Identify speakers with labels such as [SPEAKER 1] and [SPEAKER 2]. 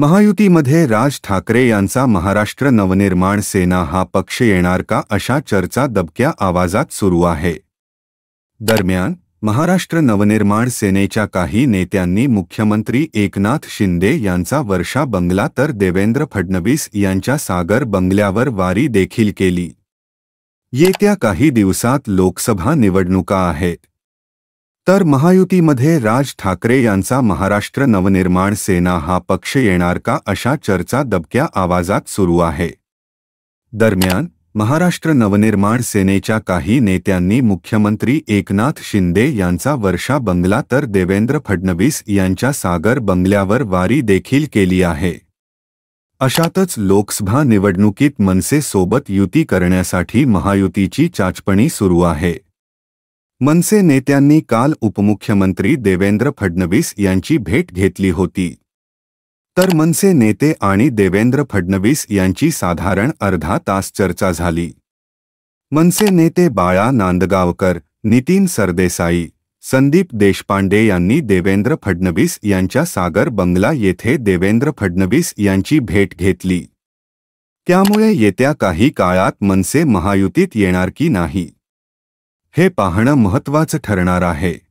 [SPEAKER 1] महायुतीमध्ये राज ठाकरे यांचा महाराष्ट्र नवनिर्माण सेना हा पक्ष येणार का अशा चर्चा दबक्या आवाजात सुरू आहे दरम्यान महाराष्ट्र नवनिर्माण सेनेच्या काही नेत्यांनी मुख्यमंत्री एकनाथ शिंदे यांचा वर्षा बंगला तर देवेंद्र फडणवीस यांच्या सागर बंगल्यावर वारी देखील केली येत्या काही दिवसात लोकसभा निवडणुका आहेत तर महायुतीमध्ये राज ठाकरे यांचा महाराष्ट्र नवनिर्माण सेना हा पक्ष येणार का अशा चर्चा दबक्या आवाजात सुरू आहे दरम्यान महाराष्ट्र नवनिर्माण सेनेच्या काही नेत्यांनी मुख्यमंत्री एकनाथ शिंदे यांचा वर्षा बंगला तर देवेंद्र फडणवीस यांच्या सागर बंगल्यावर वारी देखील केली आहे अशातच लोकसभा निवडणुकीत मनसेसोबत युती करण्यासाठी महायुतीची चाचपणी सुरू आहे मनसे नेत्यांनी काल उपमुख्यमंत्री देवेंद्र फडणवीस यांची भेट घेतली होती तर मनसे नेते आणि देवेंद्र फडणवीस यांची साधारण अर्धा तास चर्चा झाली मनसे नेते बाळा नांदगावकर नितीन सरदेसाई संदीप देशपांडे यांनी देवेंद्र फडणवीस यांच्या सागर बंगला येथे देवेंद्र फडणवीस यांची भेट घेतली त्यामुळे येत्या काही काळात मनसे महायुतीत येणार की नाही हे पाहणं महत्त्वाचं ठरणार आहे